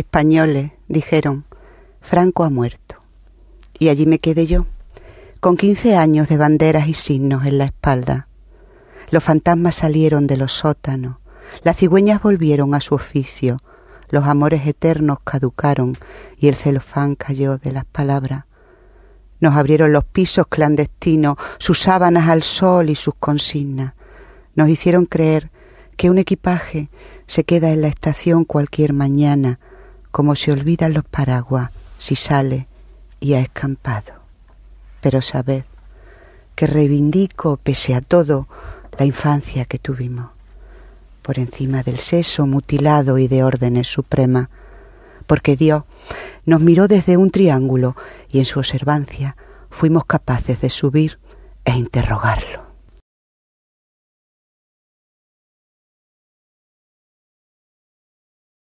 Españoles, dijeron, Franco ha muerto. Y allí me quedé yo, con quince años de banderas y signos en la espalda. Los fantasmas salieron de los sótanos, las cigüeñas volvieron a su oficio, los amores eternos caducaron y el celofán cayó de las palabras. Nos abrieron los pisos clandestinos, sus sábanas al sol y sus consignas. Nos hicieron creer que un equipaje se queda en la estación cualquier mañana como se olvidan los paraguas si sale y ha escampado. Pero sabed que reivindico, pese a todo, la infancia que tuvimos, por encima del seso mutilado y de órdenes supremas, porque Dios nos miró desde un triángulo y en su observancia fuimos capaces de subir e interrogarlo.